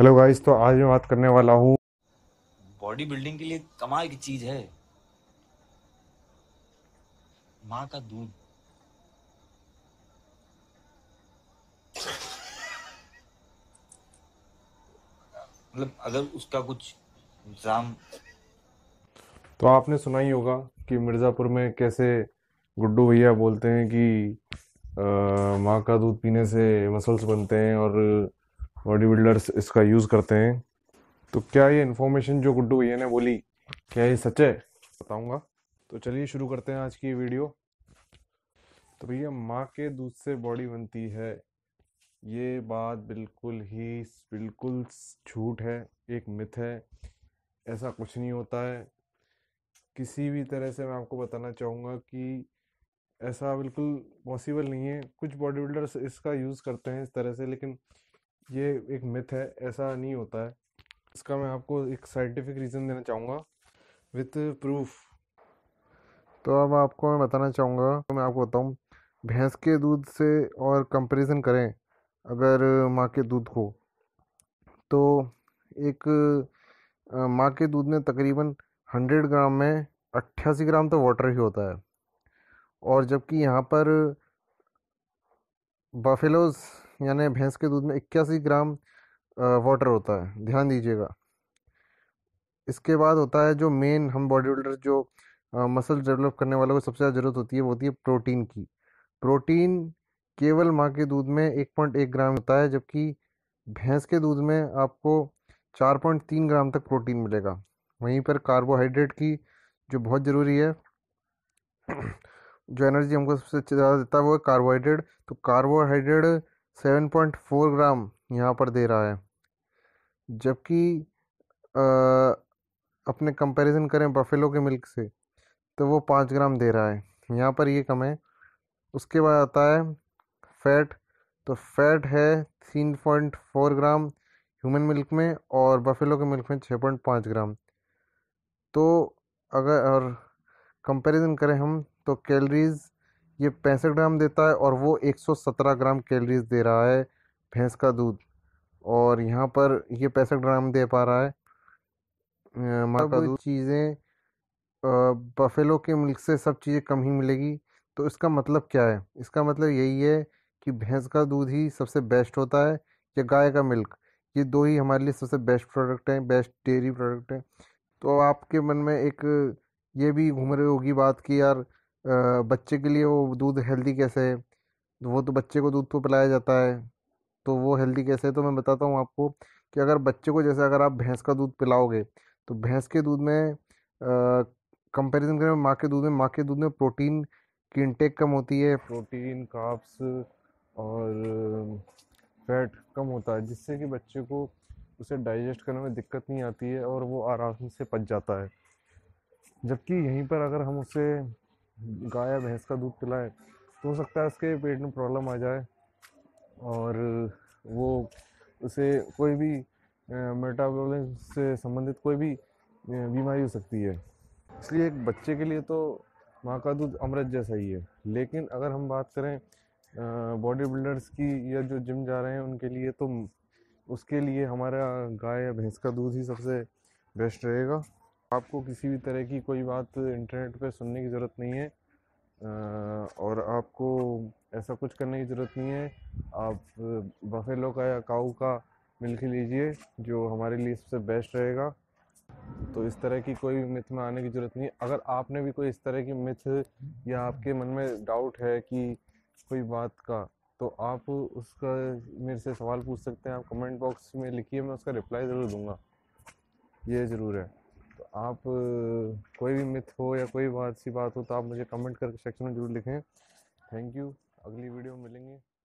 hello guys तो आज मैं बात करने वाला हूँ बॉडी बिल्डिंग के लिए कमाल की चीज है माँ का दूध मतलब अगर उसका कुछ एग्जाम तो आपने सुना ही होगा कि मिर्ज़ापुर में कैसे गुड्डू भैया बोलते हैं कि माँ का दूध पीने से मसल्स बनते हैं और बॉडी बिल्डर्स इसका यूज़ करते हैं तो क्या ये इन्फॉर्मेशन जो गुड्डू भैया ने बोली क्या ये सच है बताऊंगा तो चलिए शुरू करते हैं आज की वीडियो तो भैया माँ के दूध से बॉडी बनती है ये बात बिल्कुल ही बिल्कुल झूठ है एक मिथ है ऐसा कुछ नहीं होता है किसी भी तरह से मैं आपको बताना चाहूँगा कि ऐसा बिल्कुल पॉसिबल नहीं है कुछ बॉडी बिल्डर्स इसका यूज़ करते हैं इस तरह से लेकिन ये एक मिथ है ऐसा नहीं होता है इसका मैं आपको एक साइंटिफिक रीज़न देना चाहूँगा विथ प्रूफ तो अब आपको मैं बताना चाहूँगा तो मैं आपको बताऊँ भैंस के दूध से और कंपैरिजन करें अगर माँ के दूध को तो एक माँ के दूध में तकरीबन हंड्रेड ग्राम में अट्ठासी ग्राम तो वाटर ही होता है और जबकि यहाँ पर बफेलोज़ यानी भैंस के दूध में इक्यासी ग्राम वाटर होता है ध्यान दीजिएगा इसके बाद होता है जो मेन हम बॉडी बिल्डर जो मसल डेवलप करने वालों को सबसे ज़्यादा ज़रूरत होती है वो होती है प्रोटीन की प्रोटीन केवल माँ के दूध में एक पॉइंट एक ग्राम होता है जबकि भैंस के दूध में आपको चार पॉइंट तीन ग्राम तक प्रोटीन मिलेगा वहीं पर कार्बोहाइड्रेट की जो बहुत ज़रूरी है जो एनर्जी हमको सबसे ज़्यादा देता है वो है कार्बोहाइड्रेट तो कार्बोहाइड्रेट 7.4 ग्राम यहाँ पर दे रहा है जबकि अपने कंपैरिजन करें बफेलो के मिल्क से तो वो पाँच ग्राम दे रहा है यहाँ पर ये कम है उसके बाद आता है फैट तो फैट है तीन point four gram human milk में और बफेलो के मिल्क में छः पॉइंट पाँच ग्राम तो अगर और कंपैरिजन करें हम तो कैलरीज़ ये पैंसठ ग्राम देता है और वो 117 ग्राम कैलोरीज दे रहा है भैंस का दूध और यहाँ पर ये पैंसठ ग्राम दे पा रहा है माँ का दूध चीज़ें बफेलो के मिल्क से सब चीज़ें कम ही मिलेगी तो इसका मतलब क्या है इसका मतलब यही है कि भैंस का दूध ही सबसे बेस्ट होता है या गाय का मिल्क ये दो ही हमारे लिए सबसे बेस्ट प्रोडक्ट हैं बेस्ट डेयरी प्रोडक्ट हैं तो आपके मन में एक ये भी घूम रही होगी बात कि यार बच्चे के लिए वो दूध हेल्दी कैसे है वो तो बच्चे को दूध तो पिलाया जाता है तो वो हेल्दी कैसे है तो मैं बताता हूँ आपको कि अगर बच्चे को जैसे अगर आप भैंस का दूध पिलाओगे तो भैंस के दूध में कंपैरिजन करें माँ के दूध में माँ के दूध में प्रोटीन की इंटेक कम होती है प्रोटीन काप्स और फैट कम होता है जिससे कि बच्चे को उसे डाइजेस्ट करने में दिक्कत नहीं आती है और वो आराम से पच जाता है जबकि यहीं पर अगर हम उसे गाय या भैंस का दूध पिलाएं तो हो सकता है उसके पेट में प्रॉब्लम आ जाए और वो उसे कोई भी मेटाबॉलिज्म से संबंधित कोई भी बीमारी हो सकती है इसलिए एक बच्चे के लिए तो माँ का दूध अमृत जैसा ही है लेकिन अगर हम बात करें बॉडी बिल्डर्स की या जो जिम जा रहे हैं उनके लिए तो उसके लिए हमारा गाय या भैंस का दूध ही सबसे बेस्ट रहेगा आपको किसी भी तरह की कोई बात इंटरनेट पे सुनने की ज़रूरत नहीं है और आपको ऐसा कुछ करने की ज़रूरत नहीं है आप बफेलो का या काऊ का मिल्क लीजिए जो हमारे लिए सबसे बेस्ट रहेगा तो इस तरह की कोई मिथ में आने की ज़रूरत नहीं अगर आपने भी कोई इस तरह की मिथ या आपके मन में डाउट है कि कोई बात का तो आप उसका मेरे से सवाल पूछ सकते हैं आप कमेंट बॉक्स में लिखिए मैं उसका रिप्लाई ज़रूर दूंगा ये ज़रूर है आप कोई भी मिथ हो या कोई बात सी बात हो तो आप मुझे कमेंट करके सेक्शन में जरूर लिखें थैंक यू अगली वीडियो में मिलेंगे